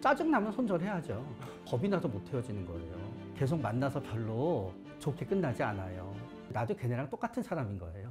짜증나면 손절해야죠. 겁이 나서 못 헤어지는 거예요. 계속 만나서 별로 좋게 끝나지 않아요. 나도 걔네랑 똑같은 사람인 거예요.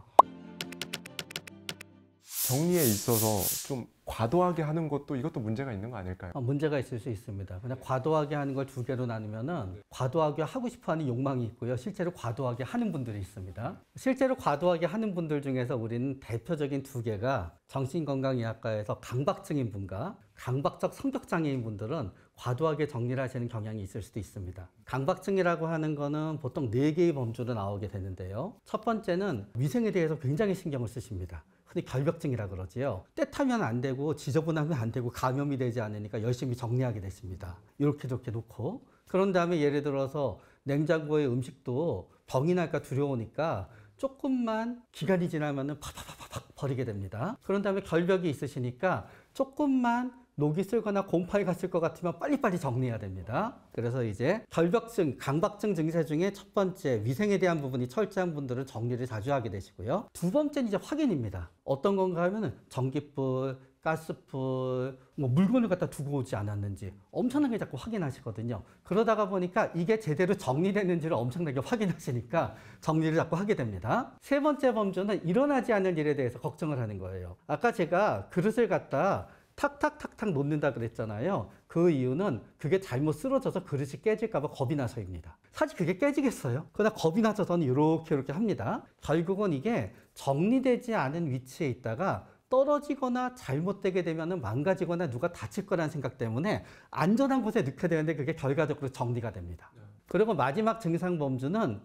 정리에 있어서 좀 과도하게 하는 것도 이것도 문제가 있는 거 아닐까요? 어, 문제가 있을 수 있습니다. 그냥 과도하게 하는 걸 두 개로 나누면은 네. 과도하게 하고 싶어하는 욕망이 있고요. 실제로 과도하게 하는 분들이 있습니다. 실제로 과도하게 하는 분들 중에서 우리는 대표적인 두 개가 정신건강의학과에서 강박증인 분과 강박적 성격장애인 분들은 과도하게 정리를 하시는 경향이 있을 수도 있습니다. 강박증이라고 하는 거는 보통 네개의 범주로 나오게 되는데요. 첫 번째는 위생에 대해서 굉장히 신경을 쓰십니다. 흔히 결벽증이라 그러지요. 때타면 안 되고 지저분하면 안 되고 감염이 되지 않으니까 열심히 정리하게 됐습니다. 이렇게 저렇게 놓고 그런 다음에 예를 들어서 냉장고의 음식도 병이 날까 두려우니까 조금만 기간이 지나면은 팍팍팍팍 버리게 됩니다. 그런 다음에 결벽이 있으시니까 조금만 녹이 쓸거나 곰팡이 갔을 것 같으면 빨리빨리 정리해야 됩니다. 그래서 이제 결벽증, 강박증 증세 중에 첫 번째 위생에 대한 부분이 철저한 분들은 정리를 자주 하게 되시고요. 두 번째는 이제 확인입니다. 어떤 건가 하면은 전기불, 가스불, 뭐 물건을 갖다 두고 오지 않았는지 엄청나게 자꾸 확인하시거든요. 그러다가 보니까 이게 제대로 정리됐는지를 엄청나게 확인하시니까 정리를 자꾸 하게 됩니다. 세 번째 범주는 일어나지 않을 일에 대해서 걱정을 하는 거예요. 아까 제가 그릇을 갖다 탁탁탁탁 놓는다 그랬잖아요. 그 이유는 그게 잘못 쓰러져서 그릇이 깨질까봐 겁이 나서입니다. 사실 그게 깨지겠어요? 그러나 겁이 나서 저는 이렇게 이렇게 합니다. 결국은 이게 정리되지 않은 위치에 있다가 떨어지거나 잘못되게 되면 망가지거나 누가 다칠 거라는 생각 때문에 안전한 곳에 넣게 되는데 그게 결과적으로 정리가 됩니다. 네. 그리고 마지막 증상 범주는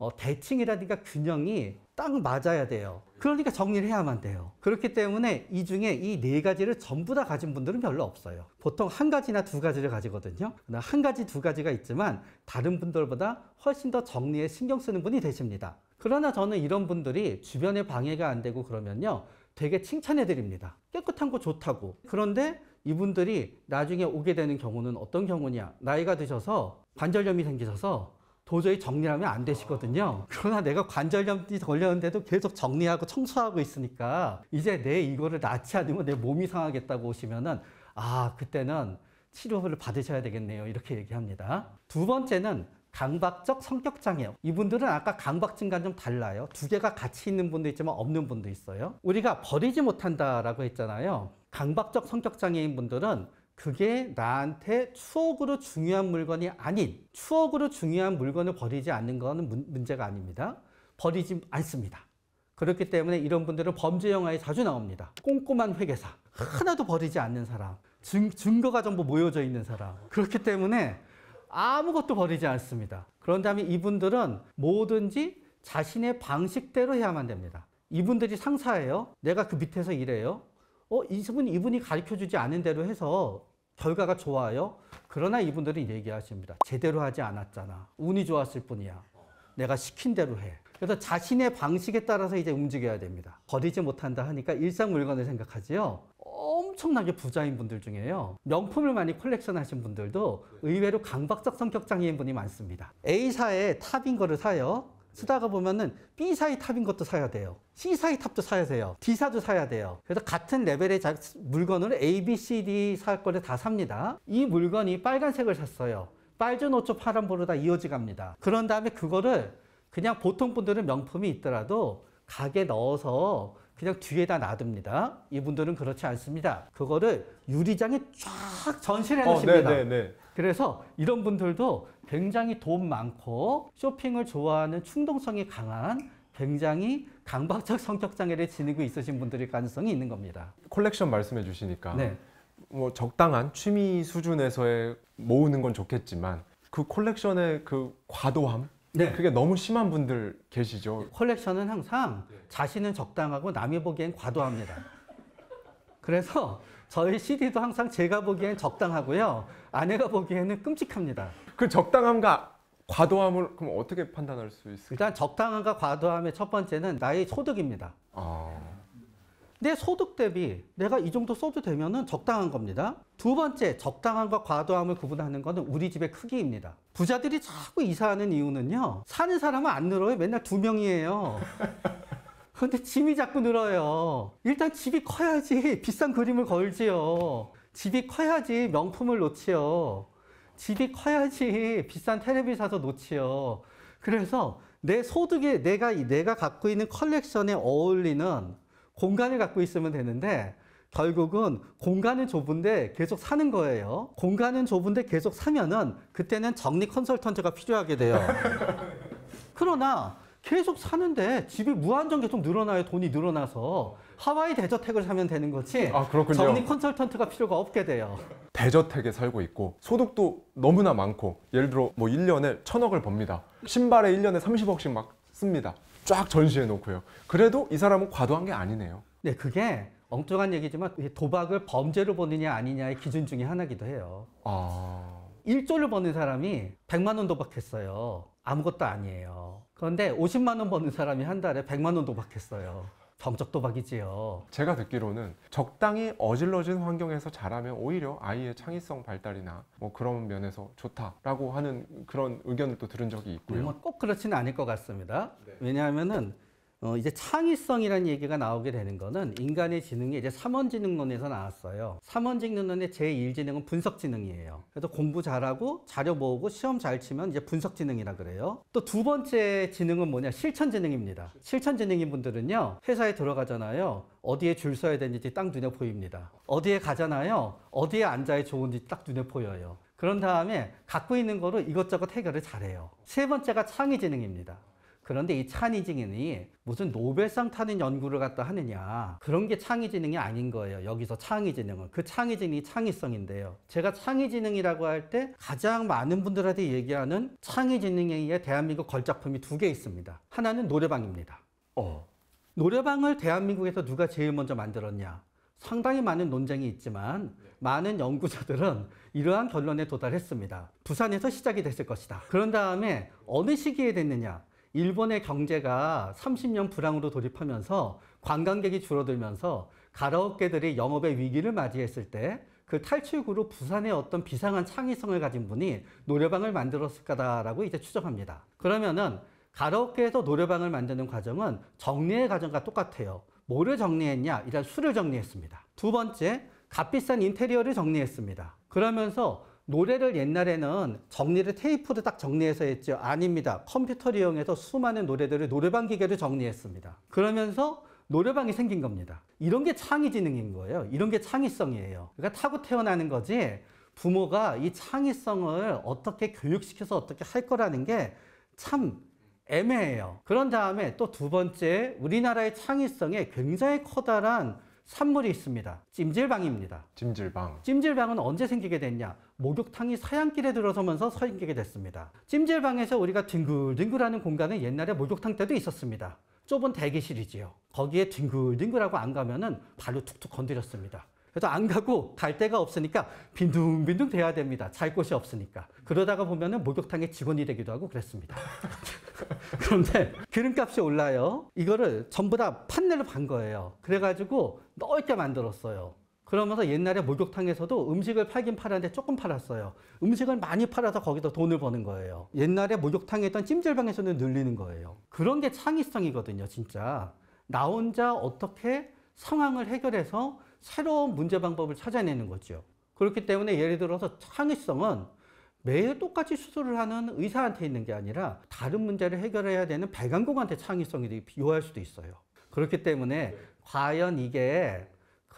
어, 대칭이라든가 균형이 딱 맞아야 돼요. 그러니까 정리를 해야만 돼요. 그렇기 때문에 이 중에 이 네 가지를 전부 다 가진 분들은 별로 없어요. 보통 한 가지나 두 가지를 가지거든요. 한 가지, 두 가지가 있지만 다른 분들보다 훨씬 더 정리에 신경 쓰는 분이 되십니다. 그러나 저는 이런 분들이 주변에 방해가 안 되고 그러면요. 되게 칭찬해 드립니다. 깨끗한 거 좋다고. 그런데 이분들이 나중에 오게 되는 경우는 어떤 경우냐. 나이가 드셔서 관절염이 생기셔서 도저히 정리하면 안 되시거든요. 그러나 내가 관절염이 걸렸는데도 계속 정리하고 청소하고 있으니까 이제 내 이거를 낫지 않으면 내 몸이 상하겠다고 오시면은 아, 그때는 치료를 받으셔야 되겠네요. 이렇게 얘기합니다. 두 번째는 강박적 성격 장애요. 이분들은 아까 강박증과 좀 달라요. 두 개가 같이 있는 분도 있지만 없는 분도 있어요. 우리가 버리지 못한다라고 했잖아요. 강박적 성격 장애인 분들은 그게 나한테 추억으로 중요한 물건이 아닌 추억으로 중요한 물건을 버리지 않는 거는 문, 문제가 아닙니다. 버리지 않습니다. 그렇기 때문에 이런 분들은 범죄 영화에 자주 나옵니다. 꼼꼼한 회계사, 하나도 버리지 않는 사람, 증, 증거가 전부 모여져 있는 사람. 그렇기 때문에 아무것도 버리지 않습니다. 그런다음에 이분들은 뭐든지 자신의 방식대로 해야만 됩니다. 이분들이 상사예요. 내가 그 밑에서 일해요. 어, 이분, 이분이 가르쳐 주지 않은 대로 해서 결과가 좋아요. 그러나 이분들은 얘기하십니다. 제대로 하지 않았잖아. 운이 좋았을 뿐이야. 내가 시킨 대로 해. 그래서 자신의 방식에 따라서 이제 움직여야 됩니다. 버리지 못한다 하니까 일상 물건을 생각하지요. 어, 엄청나게 부자인 분들 중에요. 명품을 많이 컬렉션 하신 분들도 의외로 강박적 성격 장애인 분이 많습니다. A사의 탑인 거를 사요. 쓰다가 보면은 B사의 탑인 것도 사야 돼요. C사의 탑도 사야 돼요. D사도 사야 돼요. 그래서 같은 레벨의 자, 물건을 A, B, C, D 살 거를 다 삽니다. 이 물건이 빨간색을 샀어요. 빨주 노초 파란보로 다 이어지 갑니다. 그런 다음에 그거를 그냥 보통 분들은 명품이 있더라도 가게 넣어서 그냥 뒤에다 놔둡니다. 이분들은 그렇지 않습니다. 그거를 유리장에 쫙 전시를 어, 네, 해놓습니다. 어, 그래서 이런 분들도 굉장히 돈 많고 쇼핑을 좋아하는 충동성이 강한 굉장히 강박적 성격 장애를 지니고 있으신 분들일 가능성이 있는 겁니다. 컬렉션 말씀해 주시니까 네. 뭐 적당한 취미 수준에서의 모으는 건 좋겠지만 그 컬렉션의 그 과도함 네. 그게 너무 심한 분들 계시죠. 네. 컬렉션은 항상 네. 자신은 적당하고 남이 보기엔 과도합니다. 그래서 저희 CD도 항상 제가 보기엔 적당하고요. 아내가 보기에는 끔찍합니다. 그 적당함과 과도함을 그럼 어떻게 판단할 수 있을까요? 일단 적당함과 과도함의 첫 번째는 나의 소득입니다. 아... 내 소득 대비 내가 이 정도 써도 되면은 적당한 겁니다. 두 번째, 적당함과 과도함을 구분하는 것은 우리 집의 크기입니다. 부자들이 자꾸 이사하는 이유는요. 사는 사람은 안 늘어요. 맨날 두 명이에요. 근데 짐이 자꾸 늘어요. 일단 집이 커야지 비싼 그림을 걸지요. 집이 커야지 명품을 놓지요. 집이 커야지 비싼 테레비 사서 놓지요. 그래서 내 소득에 내가 내가 갖고 있는 컬렉션에 어울리는 공간을 갖고 있으면 되는데 결국은 공간은 좁은데 계속 사는 거예요. 공간은 좁은데 계속 사면은 그때는 정리 컨설턴트가 필요하게 돼요. 그러나 계속 사는데 집이 무한정 계속 늘어나요. 돈이 늘어나서 하와이 대저택을 사면 되는 거지. 아, 그렇군요. 정리 컨설턴트가 필요가 없게 돼요. 대저택에 살고 있고 소득도 너무나 많고 예를 들어 뭐 1년에 1 0 0 0억을 법니다. 신발에 1년에 30억씩 막 씁니다. 쫙 전시해 놓고요. 그래도 이 사람은 과도한 게 아니네요. 네, 그게 엉뚱한 얘기지만 도박을 범죄로 보느냐 아니냐의 기준 중에 하나기도 해요. 아... 1조를 버는 사람이 100만 원 도박했어요. 아무것도 아니에요. 그런데 50만 원 버는 사람이 한 달에 100만 원 도박했어요. 정적 도박이지요. 제가 듣기로는 적당히 어질러진 환경에서 자라면 오히려 아이의 창의성 발달이나 뭐 그런 면에서 좋다라고 하는 그런 의견을 또 들은 적이 있고요. 뭐꼭 그렇지는 않을 것 같습니다. 네. 왜냐하면은 어, 이제 창의성이라는 얘기가 나오게 되는 거는 인간의 지능이 이제 삼원지능론에서 나왔어요. 삼원지능론의 제1지능은 분석지능이에요. 그래서 공부 잘하고 자료 모으고 시험 잘 치면 이제 분석지능이라 그래요. 또 두 번째 지능은 뭐냐? 실천지능입니다. 실천지능인 분들은요, 회사에 들어가잖아요. 어디에 줄 서야 되는지 딱 눈에 보입니다. 어디에 가잖아요. 어디에 앉아야 좋은지 딱 눈에 보여요. 그런 다음에 갖고 있는 거로 이것저것 해결을 잘해요. 세 번째가 창의지능입니다. 그런데 이 창의진흥이 무슨 노벨상 타는 연구를 갖다 하느냐 그런 게창의지능이 아닌 거예요 여기서 창의지능은그창의지능이 창의성인데요 제가 창의지능이라고할 때 가장 많은 분들한테 얘기하는 창의지능에 대한민국 걸작품이 두 개 있습니다 하나는 노래방입니다 어. 노래방을 대한민국에서 누가 제일 먼저 만들었냐 상당히 많은 논쟁이 있지만 많은 연구자들은 이러한 결론에 도달했습니다. 부산에서 시작이 됐을 것이다. 그런 다음에 어느 시기에 됐느냐? 일본의 경제가 30년 불황으로 돌입하면서 관광객이 줄어들면서 가라오케들이 영업의 위기를 맞이했을 때 그 탈출구로 부산의 어떤 비상한 창의성을 가진 분이 노래방을 만들었을까다라고 이제 추정합니다. 그러면은 가라오케에서 노래방을 만드는 과정은 정리의 과정과 똑같아요. 뭐를 정리했냐? 일단 술을 정리했습니다. 두 번째, 값비싼 인테리어를 정리했습니다. 그러면서 노래를 옛날에는 정리를 테이프로 딱 정리해서 했죠. 아닙니다. 컴퓨터를 이용해서 수많은 노래들을 노래방 기계로 정리했습니다. 그러면서 노래방이 생긴 겁니다. 이런 게 창의지능인 거예요. 이런 게 창의성이에요. 그러니까 타고 태어나는 거지 부모가 이 창의성을 어떻게 교육시켜서 어떻게 할 거라는 게 참 애매해요. 그런 다음에 또 두 번째 우리나라의 창의성에 굉장히 커다란 산물이 있습니다. 찜질방입니다. 찜질방. 찜질방은 언제 생기게 됐냐? 목욕탕이 서양길에 들어서면서 서인기게 됐습니다. 찜질방에서 우리가 뒹굴뒹굴하는 공간은 옛날에 목욕탕 때도 있었습니다. 좁은 대기실이지요. 거기에 뒹굴뒹굴하고 안 가면은 발로 툭툭 건드렸습니다. 그래서 안 가고 갈 데가 없으니까 빈둥빈둥 돼야 됩니다. 잘 곳이 없으니까. 그러다가 보면은 목욕탕의 직원이 되기도 하고 그랬습니다. 그런데 기름값이 올라요. 이거를 전부 다 판넬로 판 거예요. 그래가지고 넓게 만들었어요. 그러면서 옛날에 목욕탕에서도 음식을 팔긴 팔았는데 조금 팔았어요. 음식을 많이 팔아서 거기서 돈을 버는 거예요. 옛날에 목욕탕에 있던 찜질방에서는 늘리는 거예요. 그런 게 창의성이거든요, 진짜. 나 혼자 어떻게 상황을 해결해서 새로운 문제 방법을 찾아내는 거죠. 그렇기 때문에 예를 들어서 창의성은 매일 똑같이 수술을 하는 의사한테 있는 게 아니라 다른 문제를 해결해야 되는 배관공한테 창의성이 요할 수도 있어요. 그렇기 때문에 과연 이게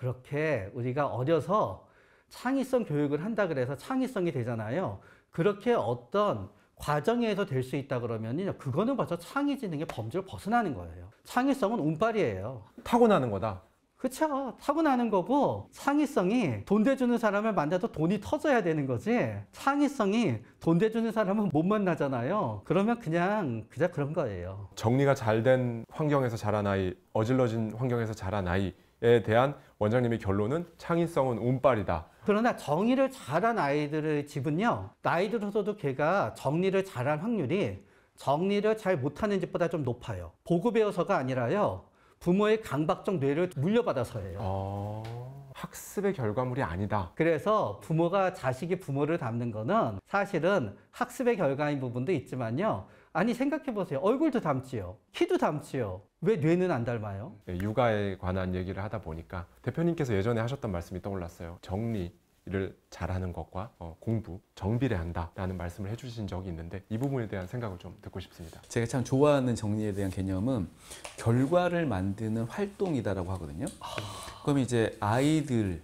그렇게 우리가 어려서 창의성 교육을 한다 그래서 창의성이 되잖아요. 그렇게 어떤 과정에서 될 수 있다 그러면 그거는 벌써 창의 지능의 범주를 벗어나는 거예요. 창의성은 운빨이에요. 타고나는 거다. 그렇죠. 타고나는 거고 창의성이 돈 대주는 사람을 만나도 돈이 터져야 되는 거지 창의성이 돈 대주는 사람은 못 만나잖아요. 그러면 그냥 그냥 그런 거예요. 정리가 잘 된 환경에서 자란 아이, 어질러진 환경에서 자란 아이 에 대한 원장님의 결론은 창의성은 운빨이다. 그러나 정의를 잘한 아이들의 집은요. 나이 들어서도 걔가 정리를 잘할 확률이 정리를 잘 못하는 집보다 좀 높아요. 보고 배워서가 아니라요. 부모의 강박적 뇌를 물려받아서예요. 어... 학습의 결과물이 아니다. 그래서 부모가 자식이 부모를 닮는 거는 사실은 학습의 결과인 부분도 있지만요. 아니 생각해보세요. 얼굴도 닮지요. 키도 닮지요. 왜 뇌는 안 닮아요? 네, 육아에 관한 얘기를 하다 보니까 대표님께서 예전에 하셨던 말씀이 떠올랐어요. 정리, 를 잘하는 것과 어, 공부 정비례 한다라는 말씀을 해주신 적이 있는데 이 부분에 대한 생각을 좀 듣고 싶습니다. 제가 참 좋아하는 정리에 대한 개념은 결과를 만드는 활동이다라고 하거든요. 아... 그럼 이제 아이들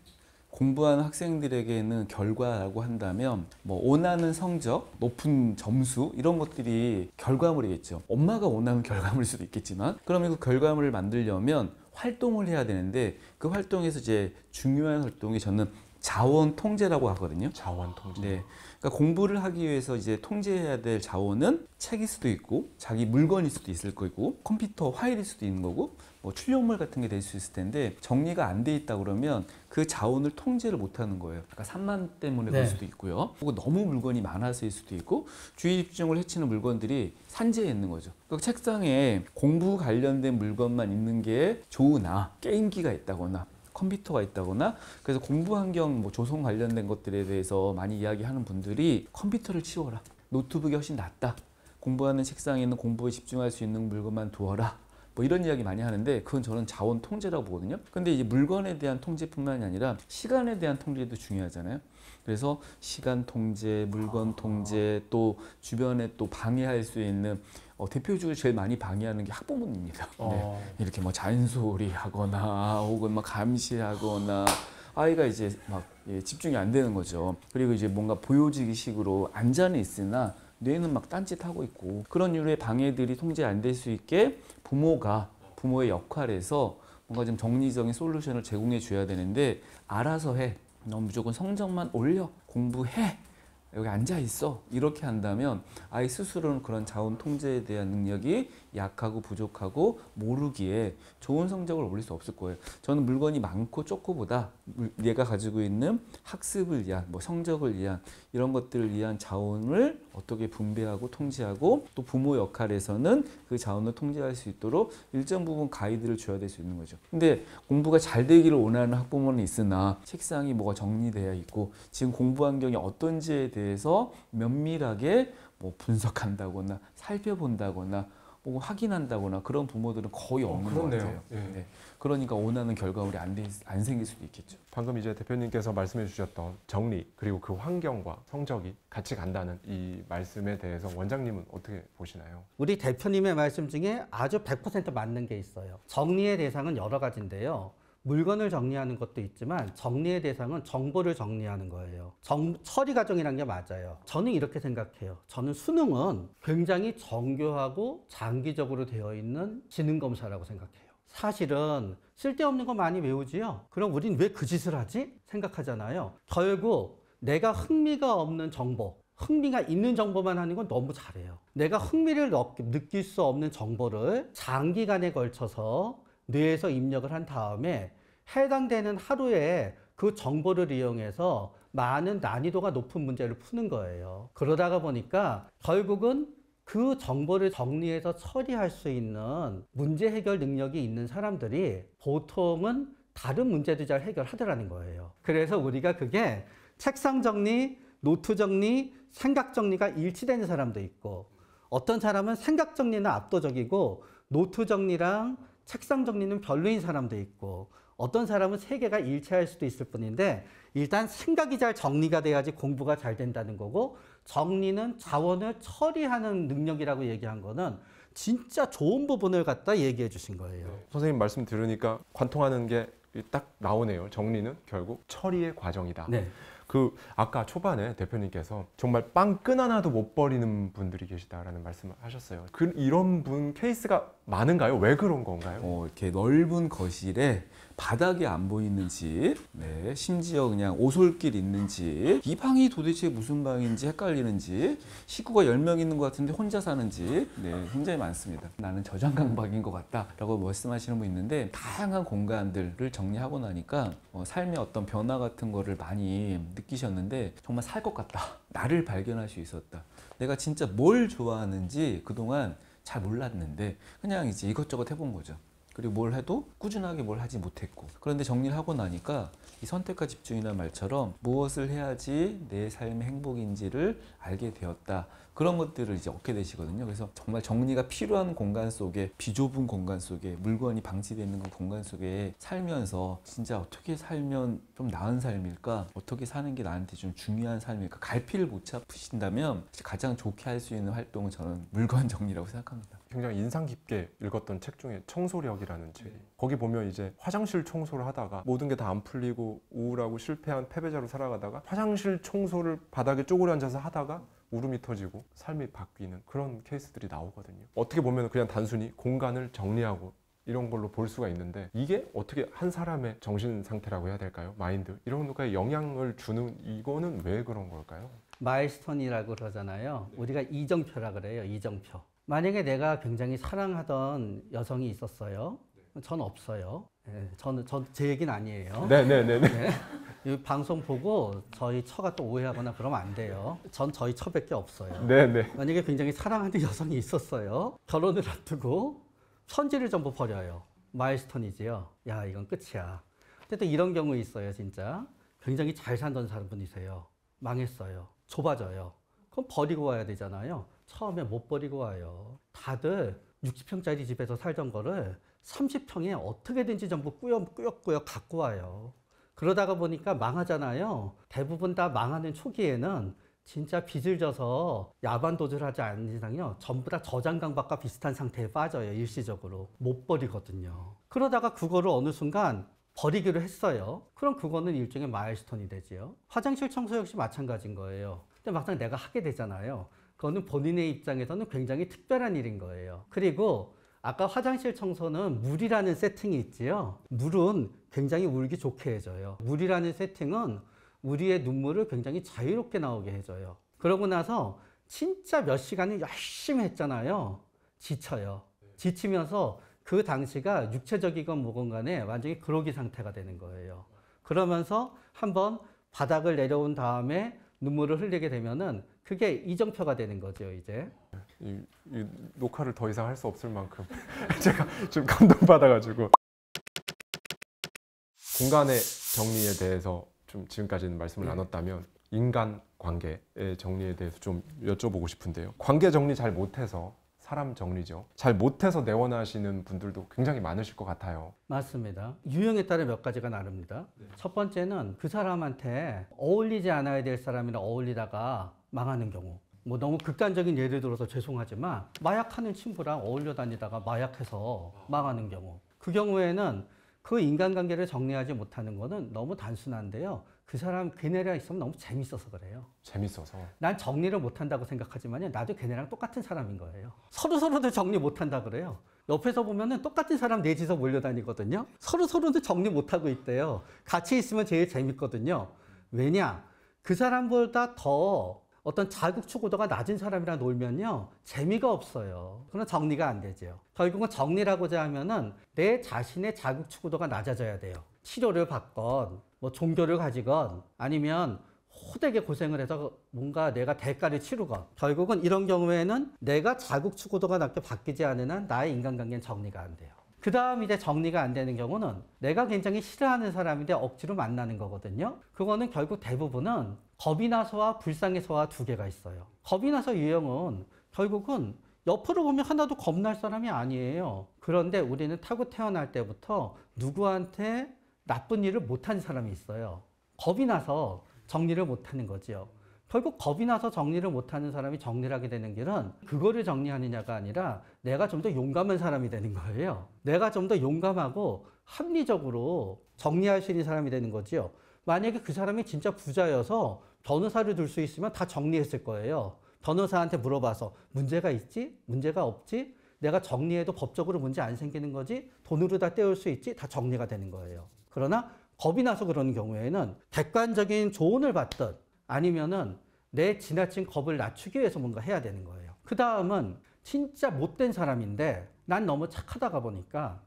공부하는 학생들에게는 결과라고 한다면 뭐 원하는 성적, 높은 점수 이런 것들이 결과물이겠죠. 엄마가 원하는 결과물일 수도 있겠지만 그러면 그 결과물을 만들려면 활동을 해야 되는데 그 활동에서 이제 중요한 활동이 저는 자원 통제라고 하거든요. 자원 통제. 네. 그러니까 공부를 하기 위해서 이제 통제해야 될 자원은 책일 수도 있고 자기 물건일 수도 있을 거고 컴퓨터 화일일 수도 있는 거고 뭐 출력물 같은 게 될 수 있을 텐데 정리가 안 돼 있다 그러면 그 자원을 통제를 못 하는 거예요. 아까 그러니까 산만 때문에 네. 그럴 수도 있고요. 혹은 너무 물건이 많아서일 수도 있고 주의 집중을 해치는 물건들이 산재에 있는 거죠. 그러니까 책상에 공부 관련된 물건만 있는 게 좋으나 게임기가 있다거나 컴퓨터가 있다거나 그래서 공부 환경 뭐 조성 관련된 것들에 대해서 많이 이야기하는 분들이 컴퓨터를 치워라. 노트북이 훨씬 낫다. 공부하는 책상에는 공부에 집중할 수 있는 물건만 두어라. 뭐 이런 이야기 많이 하는데 그건 저는 자원 통제라고 보거든요. 근데 이제 물건에 대한 통제뿐만이 아니라 시간에 대한 통제도 중요하잖아요. 그래서 시간 통제, 물건 통제, 또 주변에 또 방해할 수 있는 어, 대표적으로 제일 많이 방해하는 게 학부모입니다. 어. 네. 이렇게 뭐 잔소리하거나 혹은 막 감시하거나 아이가 이제 막 예, 집중이 안 되는 거죠. 그리고 이제 뭔가 보여지기식으로 안전에 있으나 뇌는 막 딴짓하고 있고 그런 유의 방해들이 통제 안 될 수 있게 부모가 부모의 역할에서 뭔가 좀 정리적인 솔루션을 제공해 줘야 되는데 알아서 해. 넌 무조건 성적만 올려 공부해 여기 앉아 있어 이렇게 한다면 아이 스스로는 그런 자원 통제에 대한 능력이 약하고 부족하고 모르기에 좋은 성적을 올릴 수 없을 거예요. 저는 물건이 많고 적고보다 얘가 가지고 있는 학습을 위한 뭐 성적을 위한 이런 것들을 위한 자원을 어떻게 분배하고 통제하고 또 부모 역할에서는 그 자원을 통제할 수 있도록 일정 부분 가이드를 줘야 될 수 있는 거죠. 근데 공부가 잘 되기를 원하는 학부모는 있으나 책상이 뭐가 정리되어 있고 지금 공부 환경이 어떤지에 대해서 면밀하게 뭐 분석한다거나 살펴본다거나 혹은 확인한다거나 그런 부모들은 거의 없는 어, 것 같아요. 예. 네. 그러니까 원하는 결과물이 안, 되, 안 생길 수도 있겠죠. 방금 이제 대표님께서 말씀해 주셨던 정리 그리고 그 환경과 성적이 같이 간다는 이 말씀에 대해서 원장님은 어떻게 보시나요? 우리 대표님의 말씀 중에 아주 100% 맞는 게 있어요. 정리의 대상은 여러 가지인데요. 물건을 정리하는 것도 있지만 정리의 대상은 정보를 정리하는 거예요. 정, 처리 과정이란 게 맞아요. 저는 이렇게 생각해요. 저는 수능은 굉장히 정교하고 장기적으로 되어 있는 지능 검사라고 생각해요. 사실은 쓸데없는 거 많이 외우지요 그럼 우린 왜 그 짓을 하지? 생각하잖아요. 결국 내가 흥미가 없는 정보, 흥미가 있는 정보만 하는 건 너무 잘해요. 내가 흥미를 느낄 수 없는 정보를 장기간에 걸쳐서 뇌에서 입력을 한 다음에 해당되는 하루에 그 정보를 이용해서 많은 난이도가 높은 문제를 푸는 거예요. 그러다가 보니까 결국은 그 정보를 정리해서 처리할 수 있는 문제 해결 능력이 있는 사람들이 보통은 다른 문제도 잘 해결하더라는 거예요. 그래서 우리가 그게 책상 정리, 노트 정리, 생각 정리가 일치되는 사람도 있고 어떤 사람은 생각 정리는 압도적이고 노트 정리랑 책상 정리는 별로인 사람도 있고 어떤 사람은 세 개가 일치할 수도 있을 뿐인데 일단 생각이 잘 정리가 돼야지 공부가 잘 된다는 거고 정리는 자원을 처리하는 능력이라고 얘기한 거는 진짜 좋은 부분을 갖다 얘기해 주신 거예요. 네. 선생님 말씀 들으니까 관통하는 게 딱 나오네요. 정리는 결국 처리의 과정이다. 네. 그 아까 초반에 대표님께서 정말 빵 끈 하나도 못 버리는 분들이 계시다라는 말씀을 하셨어요. 그 이런 분 케이스가 많은가요? 왜 그런 건가요? 어, 이렇게 넓은 거실에 바닥이 안 보이는 집, 네, 심지어 그냥 오솔길 있는 집, 이 방이 도대체 무슨 방인지 헷갈리는 집, 식구가 10명 있는 것 같은데 혼자 사는 집, 네, 굉장히 많습니다. 나는 저장강박인 것 같다라고 말씀하시는 분 있는데 다양한 공간들을 정리하고 나니까 어, 삶의 어떤 변화 같은 거를 많이 느끼셨는데 정말 살 것 같다. 나를 발견할 수 있었다. 내가 진짜 뭘 좋아하는지 그동안 잘 몰랐는데 그냥 이제 이것저것 해본 거죠. 그리고 뭘 해도 꾸준하게 뭘 하지 못했고 그런데 정리를 하고 나니까 이 선택과 집중이란 말처럼 무엇을 해야지 내 삶의 행복인지를 알게 되었다 그런 것들을 이제 얻게 되시거든요. 그래서 정말 정리가 필요한 공간 속에 비좁은 공간 속에 물건이 방치되어 있는 그 공간 속에 살면서 진짜 어떻게 살면 좀 나은 삶일까? 어떻게 사는 게 나한테 좀 중요한 삶일까? 갈피를 못 잡으신다면 가장 좋게 할 수 있는 활동은 저는 물건 정리라고 생각합니다. 굉장히 인상 깊게 읽었던 책 중에 청소력이라는 책. 네. 거기 보면 이제 화장실 청소를 하다가 모든 게 다 안 풀리고 우울하고 실패한 패배자로 살아가다가 화장실 청소를 바닥에 쪼그려 앉아서 하다가 울음이 터지고 삶이 바뀌는 그런 케이스들이 나오거든요. 어떻게 보면 그냥 단순히 공간을 정리하고 이런 걸로 볼 수가 있는데 이게 어떻게 한 사람의 정신 상태라고 해야 될까요? 마인드 이런 것에 영향을 주는 이거는 왜 그런 걸까요? 마일스톤이라고 그러잖아요. 네. 우리가 이정표라 그래요. 이정표. 만약에 내가 굉장히 사랑하던 여성이 있었어요. 네. 전 없어요. 네, 저는 전제 얘기는 아니에요. 네네네. 네. 네, 네, 네. 이 방송 보고 저희 처가 또 오해하거나 그러면 안 돼요. 전 저희 처밖에 없어요. 네네. 네. 만약에 굉장히 사랑하는 여성이 있었어요. 결혼을 앞두고 천지를 전부 버려요. 마일스톤이지요. 야 이건 끝이야. 근데 또 이런 경우 있어요 진짜. 굉장히 잘 산던 사람분이세요. 망했어요. 좁아져요. 그럼 버리고 와야 되잖아요. 처음에 못 버리고 와요. 다들 60평짜리 집에서 살던 거를 30평에 어떻게든지 전부 꾸역 꾸역 갖고 와요. 그러다가 보니까 망하잖아요. 대부분 다 망하는 초기에는 진짜 빚을 져서 야반도주하지 않는 이상요 전부 다 저장강박과 비슷한 상태에 빠져요 일시적으로 못 버리거든요 그러다가 그거를 어느 순간 버리기로 했어요 그럼 그거는 일종의 마일스톤이 되지요 화장실 청소 역시 마찬가지인 거예요 근데 막상 내가 하게 되잖아요 그거는 본인의 입장에서는 굉장히 특별한 일인 거예요 그리고 아까 화장실 청소는 물이라는 세팅이 있지요. 물은 굉장히 울기 좋게 해줘요. 물이라는 세팅은 우리의 눈물을 굉장히 자유롭게 나오게 해줘요. 그러고 나서 진짜 몇 시간을 열심히 했잖아요. 지쳐요. 지치면서 그 당시가 육체적이건 뭐건 간에 완전히 그러기 상태가 되는 거예요. 그러면서 한번 바닥을 내려온 다음에 눈물을 흘리게 되면은 그게 이정표가 되는 거죠, 이제. 이, 이 녹화를 더 이상 할 수 없을 만큼 제가 좀 감동받아가지고 공간의 정리에 대해서 좀 지금까지는 말씀을 네. 나눴다면 인간 관계의 정리에 대해서 좀 여쭤보고 싶은데요. 관계 정리 잘 못해서 사람 정리죠. 잘 못해서 내원하시는 분들도 굉장히 많으실 것 같아요. 맞습니다. 유형에 따라 몇 가지가 나릅니다. 네. 첫 번째는 그 사람한테 어울리지 않아야 될 사람이랑 어울리다가 망하는 경우. 뭐 너무 극단적인 예를 들어서 죄송하지만 마약하는 친구랑 어울려 다니다가 마약해서 망하는 경우. 그 경우에는 그 인간관계를 정리하지 못하는 거는 너무 단순한데요. 그 사람 걔네랑 있으면 너무 재밌어서 그래요. 재밌어서. 난 정리를 못한다고 생각하지만 나도 걔네랑 똑같은 사람인 거예요. 서로 서로도 정리 못한다 그래요. 옆에서 보면은 똑같은 사람 내지서 네 몰려다니거든요. 서로 서로도 정리 못하고 있대요. 같이 있으면 제일 재밌거든요. 왜냐? 그 사람보다 더 어떤 자국 추구도가 낮은 사람이랑 놀면요 재미가 없어요. 그건 정리가 안 되죠. 결국은 정리라고자 하면은 내 자신의 자국 추구도가 낮아져야 돼요. 치료를 받건 뭐 종교를 가지건 아니면 호되게 고생을 해서 뭔가 내가 대가를 치르건 결국은 이런 경우에는 내가 자국 추구도가 낮게 바뀌지 않은 한 나의 인간관계는 정리가 안 돼요. 그 다음 이제 정리가 안 되는 경우는 내가 굉장히 싫어하는 사람인데 억지로 만나는 거거든요. 그거는 결국 대부분은 겁이 나서와 불쌍해서와 두 개가 있어요. 겁이 나서 유형은 결국은 옆으로 보면 하나도 겁날 사람이 아니에요. 그런데 우리는 타고 태어날 때부터 누구한테 나쁜 일을 못한 사람이 있어요. 겁이 나서 정리를 못하는 거지요. 결국 겁이 나서 정리를 못하는 사람이 정리를 하게 되는 길은 그거를 정리하느냐가 아니라 내가 좀 더 용감한 사람이 되는 거예요. 내가 좀 더 용감하고 합리적으로 정리할 수 있는 사람이 되는 거지요. 만약에 그 사람이 진짜 부자여서 변호사를 둘 수 있으면 다 정리했을 거예요. 변호사한테 물어봐서 문제가 있지? 문제가 없지? 내가 정리해도 법적으로 문제 안 생기는 거지? 돈으로 다떼울수 있지? 다 정리가 되는 거예요. 그러나 겁이 나서 그런 경우에는 객관적인 조언을 받든 아니면은 내 지나친 겁을 낮추기 위해서 뭔가 해야 되는 거예요. 그 다음은 진짜 못된 사람인데 난 너무 착하다가 보니까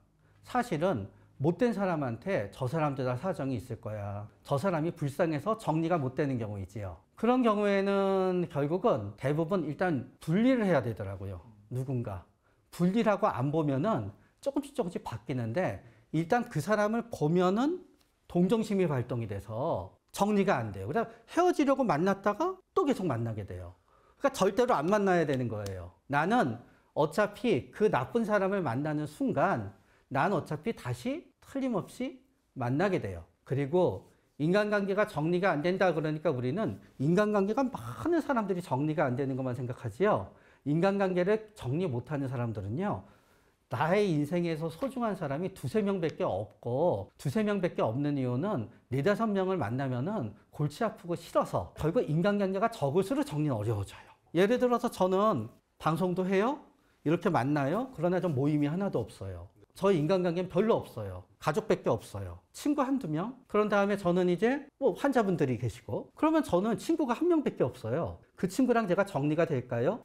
사실은 못된 사람한테 저 사람들 사정이 있을 거야. 저 사람이 불쌍해서 정리가 못 되는 경우 이지요 그런 경우에는 결국은 대부분 일단 분리를 해야 되더라고요. 누군가. 분리라고 안 보면은 조금씩 조금씩 바뀌는데 일단 그 사람을 보면은 동정심이 발동이 돼서 정리가 안 돼요. 그래서 헤어지려고 만났다가 또 계속 만나게 돼요. 그러니까 절대로 안 만나야 되는 거예요. 나는 어차피 그 나쁜 사람을 만나는 순간 난 어차피 다시 틀림없이 만나게 돼요. 그리고 인간관계가 정리가 안 된다 그러니까 우리는 인간관계가 많은 사람들이 정리가 안 되는 것만 생각하지요. 인간관계를 정리 못하는 사람들은요. 나의 인생에서 소중한 사람이 두세 명밖에 없고 두세 명밖에 없는 이유는 네다섯 명을 만나면은 골치 아프고 싫어서 결국 인간관계가 적을수록 정리는 어려워져요. 예를 들어서 저는 방송도 해요. 이렇게 만나요. 그러나 좀 모임이 하나도 없어요. 저희 인간관계는 별로 없어요. 가족밖에 없어요. 친구 한두 명? 그런 다음에 저는 이제 뭐 환자분들이 계시고 그러면 저는 친구가 한 명밖에 없어요. 그 친구랑 제가 정리가 될까요?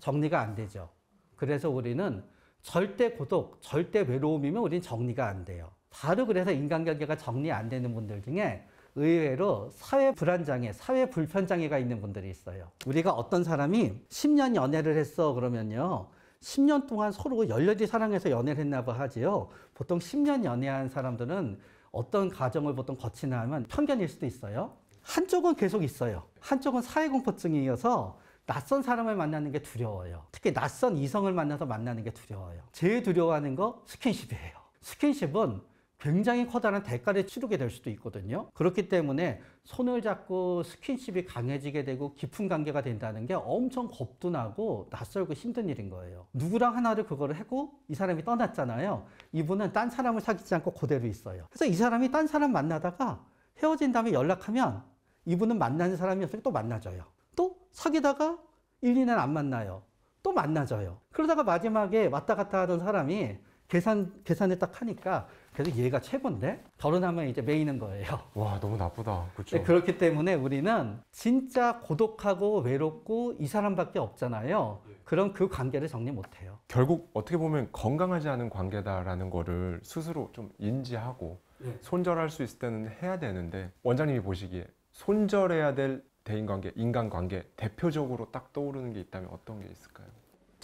정리가 안 되죠. 그래서 우리는 절대 고독, 절대 외로움이면 우리는 정리가 안 돼요. 바로 그래서 인간관계가 정리 안 되는 분들 중에 의외로 사회 불안장애, 사회 불편장애가 있는 분들이 있어요. 우리가 어떤 사람이 10년 연애를 했어 그러면요. 10년 동안 서로 열렬히 사랑해서 연애를 했나 봐 하지요. 보통 10년 연애한 사람들은 어떤 가정을 보통 거치나 하면 편견일 수도 있어요. 한쪽은 계속 있어요. 한쪽은 사회공포증이어서 낯선 사람을 만나는 게 두려워요. 특히 낯선 이성을 만나서 만나는 게 두려워요. 제일 두려워하는 거 스킨십이에요. 스킨십은 굉장히 커다란 대가를 치르게 될 수도 있거든요. 그렇기 때문에 손을 잡고 스킨십이 강해지게 되고 깊은 관계가 된다는 게 엄청 겁도 나고 낯설고 힘든 일인 거예요. 누구랑 하나를 그거를 하고 이 사람이 떠났잖아요. 이분은 딴 사람을 사귀지 않고 그대로 있어요. 그래서 이 사람이 딴 사람 만나다가 헤어진 다음에 연락하면 이분은 만나는 사람이 었으니또만나줘요또 사귀다가 1, 2년 안 만나요. 또만나줘요 그러다가 마지막에 왔다 갔다 하던 사람이 계산, 계산을 딱 하니까 그래도 얘가 최고인데 결혼하면 이제 메이는 거예요. 와 너무 나쁘다. 그렇죠. 그렇기 때문에 우리는 진짜 고독하고 외롭고 이 사람밖에 없잖아요. 그럼 그 관계를 정리 못해요. 결국 어떻게 보면 건강하지 않은 관계다라는 거를 스스로 좀 인지하고 네. 손절할 수 있을 때는 해야 되는데 원장님이 보시기에 손절해야 될 대인관계, 인간관계 대표적으로 딱 떠오르는 게 있다면 어떤 게 있을까요?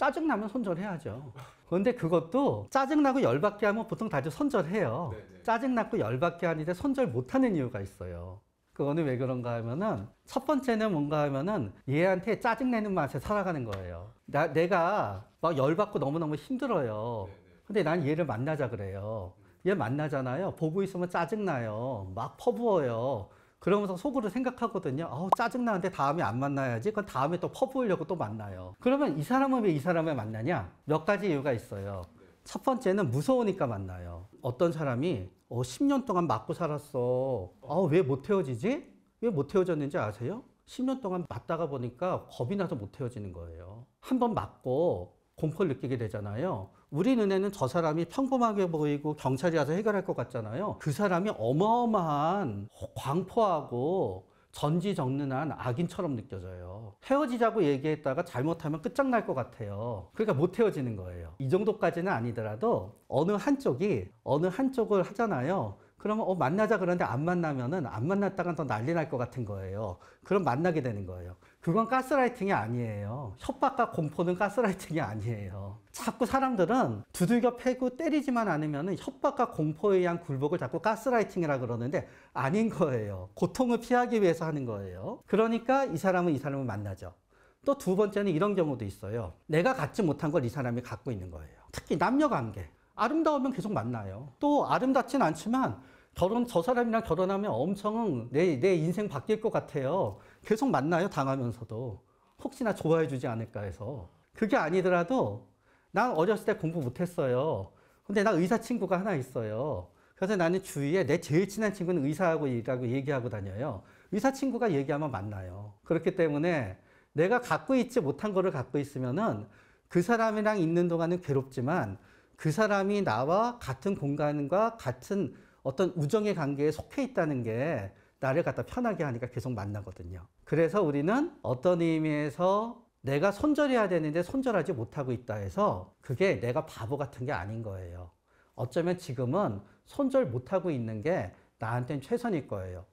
짜증나면 손절해야죠. 그런데 그것도 짜증나고 열받게 하면 보통 다들 손절해요. 네네. 짜증나고 열받게 하는데 손절 못하는 이유가 있어요. 그거는 왜 그런가 하면은 첫 번째는 뭔가 하면은 얘한테 짜증내는 맛에 살아가는 거예요. 나, 내가 막 열받고 너무너무 힘들어요. 네네. 네. 근데 난 얘를 만나자 그래요. 얘 만나잖아요. 보고 있으면 짜증나요. 막 퍼부어요. 그러면서 속으로 생각하거든요. 어우 짜증나는데 다음에 안 만나야지. 그건 다음에 또 퍼부으려고 또 만나요. 그러면 이 사람은 왜 이 사람을 만나냐? 몇 가지 이유가 있어요. 첫 번째는 무서우니까 만나요. 어떤 사람이 어, 10년 동안 맞고 살았어. 어우왜못 헤어지지? 왜 못 헤어졌는지 아세요? 10년 동안 맞다가 보니까 겁이 나서 못 헤어지는 거예요. 한번 맞고 공포를 느끼게 되잖아요. 우리 눈에는 저 사람이 평범하게 보이고 경찰이 와서 해결할 것 같잖아요. 그 사람이 어마어마한 광포하고 전지적능한 악인처럼 느껴져요. 헤어지자고 얘기했다가 잘못하면 끝장날 것 같아요. 그러니까 못 헤어지는 거예요. 이 정도까지는 아니더라도 어느 한쪽이 어느 한쪽을 하잖아요. 그러면 어, 만나자 그러는데 안 만나면은 안 만났다간 더 난리 날 것 같은 거예요. 그럼 만나게 되는 거예요. 그건 가스라이팅이 아니에요. 협박과 공포는 가스라이팅이 아니에요. 자꾸 사람들은 두들겨 패고 때리지만 않으면 협박과 공포에 의한 굴복을 자꾸 가스라이팅이라 그러는데 아닌 거예요. 고통을 피하기 위해서 하는 거예요. 그러니까 이 사람은 이 사람을 만나죠. 또 두 번째는 이런 경우도 있어요. 내가 갖지 못한 걸 이 사람이 갖고 있는 거예요. 특히 남녀 관계. 아름다우면 계속 만나요. 또 아름답진 않지만 결혼, 저 사람이랑 결혼하면 엄청 내, 내 인생 바뀔 것 같아요. 계속 만나요, 당하면서도. 혹시나 좋아해 주지 않을까 해서. 그게 아니더라도 난 어렸을 때 공부 못했어요. 근데 나 의사 친구가 하나 있어요. 그래서 나는 주위에 내 제일 친한 친구는 의사하고 일하고 얘기하고 다녀요. 의사 친구가 얘기하면 만나요. 그렇기 때문에 내가 갖고 있지 못한 거를 갖고 있으면은 그 사람이랑 있는 동안은 괴롭지만 그 사람이 나와 같은 공간과 같은 어떤 우정의 관계에 속해 있다는 게 나를 갖다 편하게 하니까 계속 만나거든요. 그래서 우리는 어떤 의미에서 내가 손절해야 되는데 손절하지 못하고 있다 해서 그게 내가 바보 같은 게 아닌 거예요. 어쩌면 지금은 손절 못하고 있는 게 나한테는 최선일 거예요.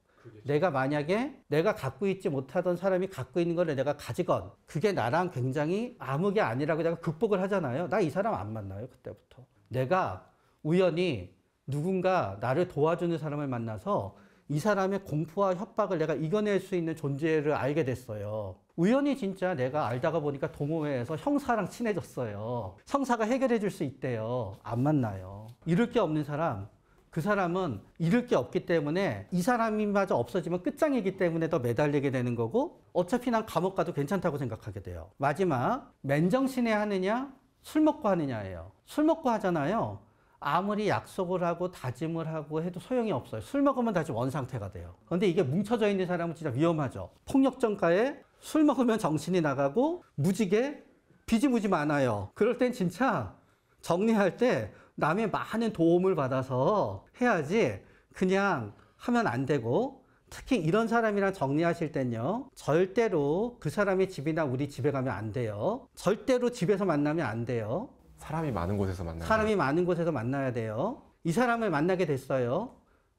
내가 만약에 내가 갖고 있지 못하던 사람이 갖고 있는 걸 내가 가지건 그게 나랑 굉장히 암흑이 아니라고 내가 극복을 하잖아요. 나 이 사람 안 만나요. 그때부터. 내가 우연히 누군가 나를 도와주는 사람을 만나서 이 사람의 공포와 협박을 내가 이겨낼 수 있는 존재를 알게 됐어요. 우연히 진짜 내가 알다가 보니까 동호회에서 형사랑 친해졌어요. 형사가 해결해 줄 수 있대요. 안 만나요. 잃을 게 없는 사람, 그 사람은 잃을 게 없기 때문에 이 사람이마저 없어지면 끝장이기 때문에 더 매달리게 되는 거고 어차피 난 감옥 가도 괜찮다고 생각하게 돼요. 마지막, 맨정신에 하느냐, 술 먹고 하느냐예요. 술 먹고 하잖아요. 아무리 약속을 하고 다짐을 하고 해도 소용이 없어요. 술 먹으면 다시 원상태가 돼요. 그런데 이게 뭉쳐져 있는 사람은 진짜 위험하죠. 폭력전가에 술 먹으면 정신이 나가고 무지개 빚이 무지 많아요. 그럴 땐 진짜 정리할 때 남의 많은 도움을 받아서 해야지 그냥 하면 안 되고 특히 이런 사람이랑 정리하실 땐요 절대로 그 사람의 집이나 우리 집에 가면 안 돼요 절대로 집에서 만나면 안 돼요 사람이 많은 곳에서 만나야 사람이 돼요. 많은 곳에서 만나야 돼요. 이 사람을 만나게 됐어요.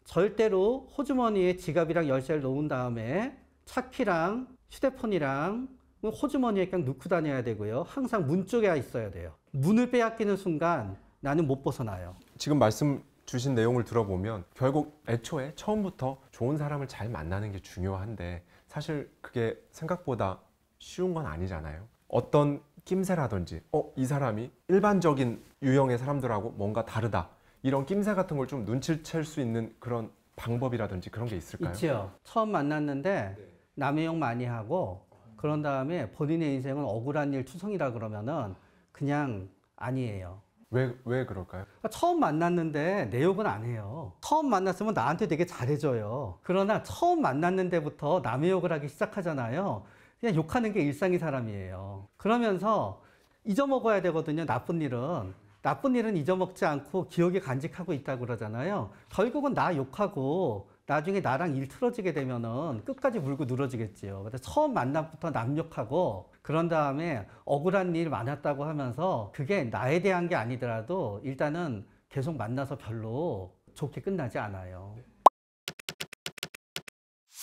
절대로 호주머니에 지갑이랑 열쇠를 놓은 다음에 차키랑 휴대폰이랑 호주머니에 그냥 넣고 다녀야 되고요. 항상 문 쪽에 있어야 돼요. 문을 빼앗기는 순간 나는 못 벗어나요. 지금 말씀 주신 내용을 들어보면 결국 애초에 처음부터 좋은 사람을 잘 만나는 게 중요한데 사실 그게 생각보다 쉬운 건 아니잖아요. 어떤 낌새라든지 어 이 사람이 일반적인 유형의 사람들하고 뭔가 다르다 이런 낌새 같은 걸 좀 눈치를 챌수 있는 그런 방법이라든지 그런 게 있을까요? 있죠. 처음 만났는데 네. 남의 욕 많이 하고 그런 다음에 본인의 인생은 억울한 일 투성이라 그러면은 그냥 아니에요. 왜, 왜 그럴까요? 그러니까 처음 만났는데 내 욕은 안 해요. 처음 만났으면 나한테 되게 잘해줘요. 그러나 처음 만났는데부터 남의 욕을 하기 시작하잖아요. 그냥 욕하는 게 일상인 사람이에요. 그러면서 잊어먹어야 되거든요. 나쁜 일은. 나쁜 일은 잊어먹지 않고 기억에 간직하고 있다고 그러잖아요. 결국은 나 욕하고 나중에 나랑 일 틀어지게 되면은 끝까지 물고 늘어지겠지요. 처음 만남부터 남욕하고 그런 다음에 억울한 일 많았다고 하면서 그게 나에 대한 게 아니더라도 일단은 계속 만나서 별로 좋게 끝나지 않아요.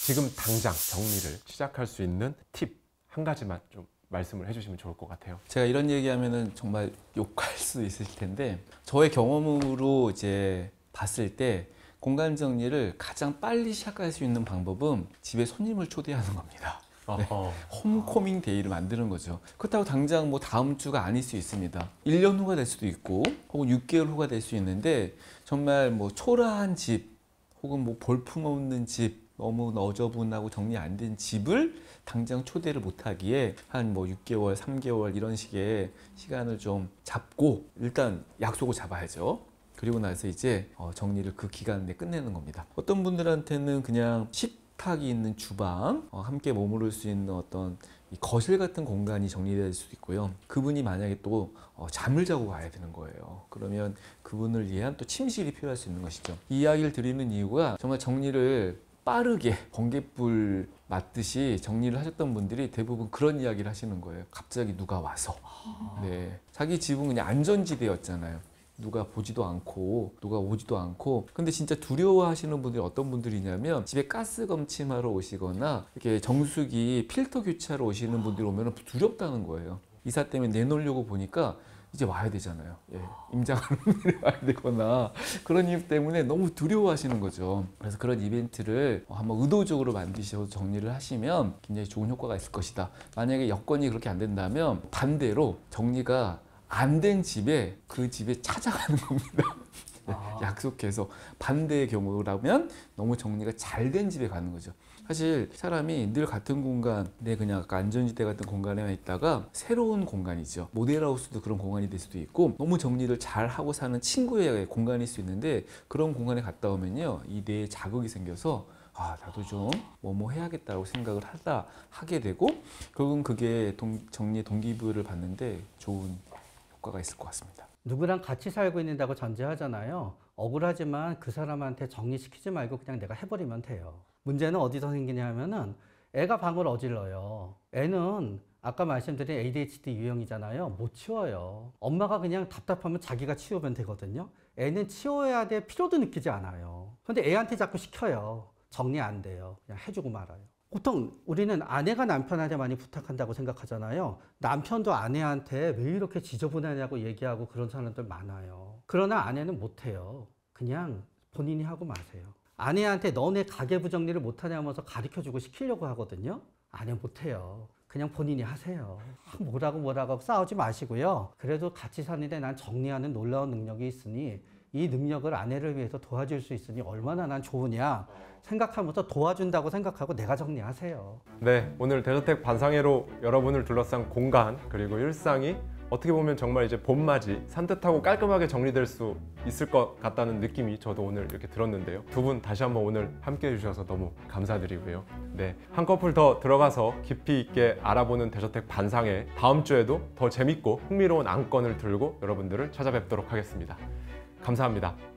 지금 당장 정리를 시작할 수 있는 팁 한 가지만 좀 말씀을 해주시면 좋을 것 같아요. 제가 이런 얘기하면 정말 욕할 수 있을 텐데 저의 경험으로 이제 봤을 때 공간 정리를 가장 빨리 시작할 수 있는 방법은 집에 손님을 초대하는 겁니다. 네. 홈코밍 데이를 만드는 거죠. 그렇다고 당장 뭐 다음 주가 아닐 수 있습니다. 1년 후가 될 수도 있고 혹은 6개월 후가 될 수 있는데 정말 뭐 초라한 집 혹은 뭐 볼품없는 집 너무 너저분하고 정리 안 된 집을 당장 초대를 못하기에 한 뭐 6개월, 3개월 이런 식의 시간을 좀 잡고 일단 약속을 잡아야죠. 그리고 나서 이제 어, 정리를 그 기간 내 끝내는 겁니다. 어떤 분들한테는 그냥 식탁이 있는 주방, 어, 함께 머무를 수 있는 어떤 거실 같은 공간이 정리될 수도 있고요. 그분이 만약에 또 어, 잠을 자고 가야 되는 거예요. 그러면 그분을 위한 또 침실이 필요할 수 있는 것이죠. 이 이야기를 드리는 이유가 정말 정리를 빠르게 번개불 맞듯이 정리를 하셨던 분들이 대부분 그런 이야기를 하시는 거예요. 갑자기 누가 와서. 네. 자기 집은 그냥 안전지대였잖아요. 누가 보지도 않고 누가 오지도 않고 근데 진짜 두려워하시는 분들이 어떤 분들이냐면 집에 가스 검침하러 오시거나 이렇게 정수기 필터 교체하러 오시는 분들이 오면 두렵다는 거예요 이사 때문에 내놓으려고 보니까 이제 와야 되잖아요. 예, 임장하는 일이 와야 되거나 그런 이유 때문에 너무 두려워하시는 거죠. 그래서 그런 이벤트를 한번 의도적으로 만드셔서 정리를 하시면 굉장히 좋은 효과가 있을 것이다. 만약에 여건이 그렇게 안 된다면 반대로 정리가 안 된 집에 그 집에 찾아가는 겁니다. 아. 약속해서 반대의 경우라면 너무 정리가 잘 된 집에 가는 거죠. 사실 사람이 늘 같은 공간 내 그냥 안전지대 같은 공간에만 있다가 새로운 공간이죠 모델하우스도 그런 공간이 될 수도 있고 너무 정리를 잘 하고 사는 친구의 공간일 수 있는데 그런 공간에 갔다 오면요 이 뇌에 자극이 생겨서 아 나도 좀 뭐 뭐 해야겠다고 생각을 하다 하게 되고 결국은 그게 동, 정리의 동기부여를 받는데 좋은 효과가 있을 것 같습니다 누구랑 같이 살고 있는다고 전제하잖아요. 억울하지만 그 사람한테 정리시키지 말고 그냥 내가 해버리면 돼요. 문제는 어디서 생기냐 하면은 애가 방을 어질러요. 애는 아까 말씀드린 ADHD 유형이잖아요. 못 치워요. 엄마가 그냥 답답하면 자기가 치우면 되거든요. 애는 치워야 돼 필요도 느끼지 않아요. 근데 애한테 자꾸 시켜요. 정리 안 돼요. 그냥 해주고 말아요. 보통 우리는 아내가 남편한테 많이 부탁한다고 생각하잖아요. 남편도 아내한테 왜 이렇게 지저분하냐고 얘기하고 그런 사람들 많아요. 그러나 아내는 못해요. 그냥 본인이 하고 마세요. 아내한테 너네 가계부 정리를 못하냐면서 가르쳐주고 시키려고 하거든요. 아내 못해요. 그냥 본인이 하세요. 뭐라고 뭐라고 싸우지 마시고요. 그래도 같이 사는데 난 정리하는 놀라운 능력이 있으니 이 능력을 아내를 위해서 도와줄 수 있으니 얼마나 난 좋으냐 생각하면서 도와준다고 생각하고 내가 정리하세요. 네, 오늘 대저택 반상회로 여러분을 둘러싼 공간 그리고 일상이 어떻게 보면 정말 이제 봄맞이 산뜻하고 깔끔하게 정리될 수 있을 것 같다는 느낌이 저도 오늘 이렇게 들었는데요 두 분 다시 한번 오늘 함께 해주셔서 너무 감사드리고요 네한 커플 더 들어가서 깊이 있게 알아보는 대저택 반상회 다음 주에도 더 재밌고 흥미로운 안건을 들고 여러분들을 찾아뵙도록 하겠습니다 감사합니다.